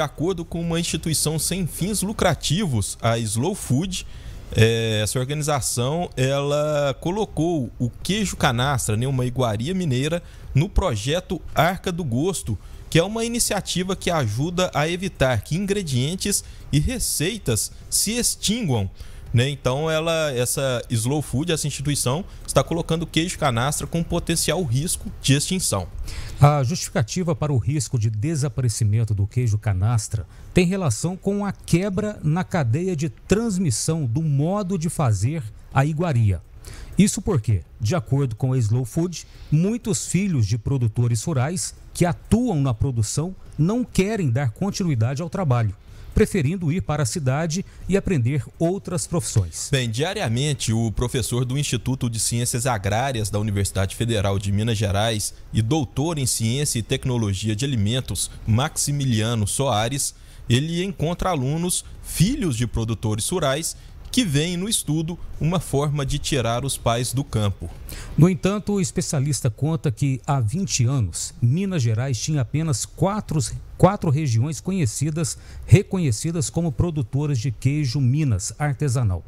De acordo com uma instituição sem fins lucrativos, a Slow Food, é, essa organização ela colocou o queijo canastra, né, uma iguaria mineira, no projeto Arca do Gosto, que é uma iniciativa que ajuda a evitar que ingredientes e receitas se extinguam. Né? Então ela, essa Slow Food, essa instituição, está colocando queijo canastra com potencial risco de extinção. A justificativa para o risco de desaparecimento do queijo canastra tem relação com a quebra na cadeia de transmissão do modo de fazer a iguaria. Isso porque, de acordo com a Slow Food, muitos filhos de produtores rurais que atuam na produção não querem dar continuidade ao trabalho preferindo ir para a cidade e aprender outras profissões. Bem, diariamente, o professor do Instituto de Ciências Agrárias da Universidade Federal de Minas Gerais e doutor em Ciência e Tecnologia de Alimentos, Maximiliano Soares, ele encontra alunos, filhos de produtores rurais, que vem no estudo uma forma de tirar os pais do campo. No entanto, o especialista conta que há 20 anos, Minas Gerais tinha apenas quatro, quatro regiões conhecidas, reconhecidas como produtoras de queijo Minas artesanal.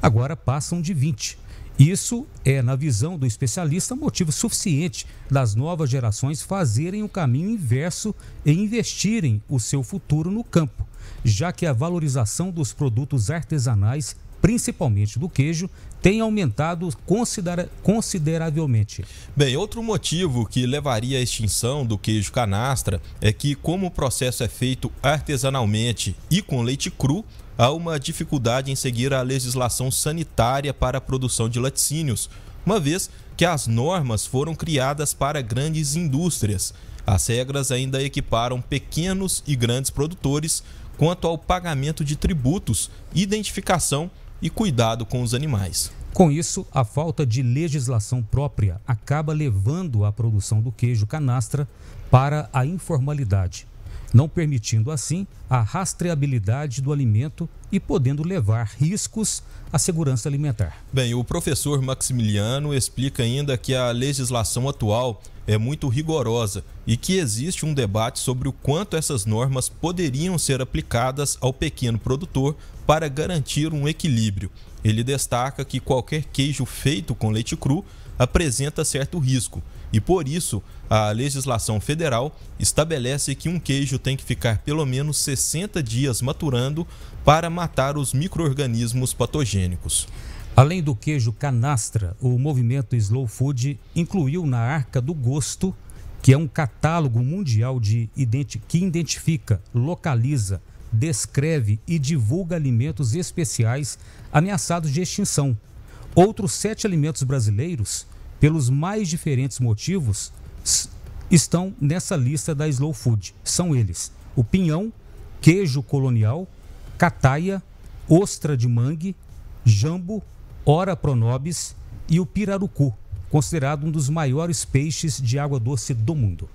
Agora passam de 20 isso é, na visão do especialista, motivo suficiente das novas gerações fazerem o caminho inverso e investirem o seu futuro no campo, já que a valorização dos produtos artesanais principalmente do queijo, tem aumentado considera consideravelmente. Bem, outro motivo que levaria à extinção do queijo canastra é que, como o processo é feito artesanalmente e com leite cru, há uma dificuldade em seguir a legislação sanitária para a produção de laticínios, uma vez que as normas foram criadas para grandes indústrias. As regras ainda equiparam pequenos e grandes produtores quanto ao pagamento de tributos, identificação e cuidado com os animais. Com isso, a falta de legislação própria acaba levando a produção do queijo canastra para a informalidade, não permitindo assim a rastreabilidade do alimento e podendo levar riscos à segurança alimentar. Bem, o professor Maximiliano explica ainda que a legislação atual é muito rigorosa e que existe um debate sobre o quanto essas normas poderiam ser aplicadas ao pequeno produtor para garantir um equilíbrio. Ele destaca que qualquer queijo feito com leite cru apresenta certo risco e por isso a legislação federal estabelece que um queijo tem que ficar pelo menos 60 dias maturando para matar os micro-organismos patogênicos. Além do queijo canastra, o movimento Slow Food incluiu na Arca do Gosto, que é um catálogo mundial de identi que identifica, localiza, descreve e divulga alimentos especiais ameaçados de extinção. Outros sete alimentos brasileiros pelos mais diferentes motivos, estão nessa lista da Slow Food. São eles: o pinhão, queijo colonial, cataia, ostra de mangue, jambo, ora pronobis e o pirarucu, considerado um dos maiores peixes de água doce do mundo.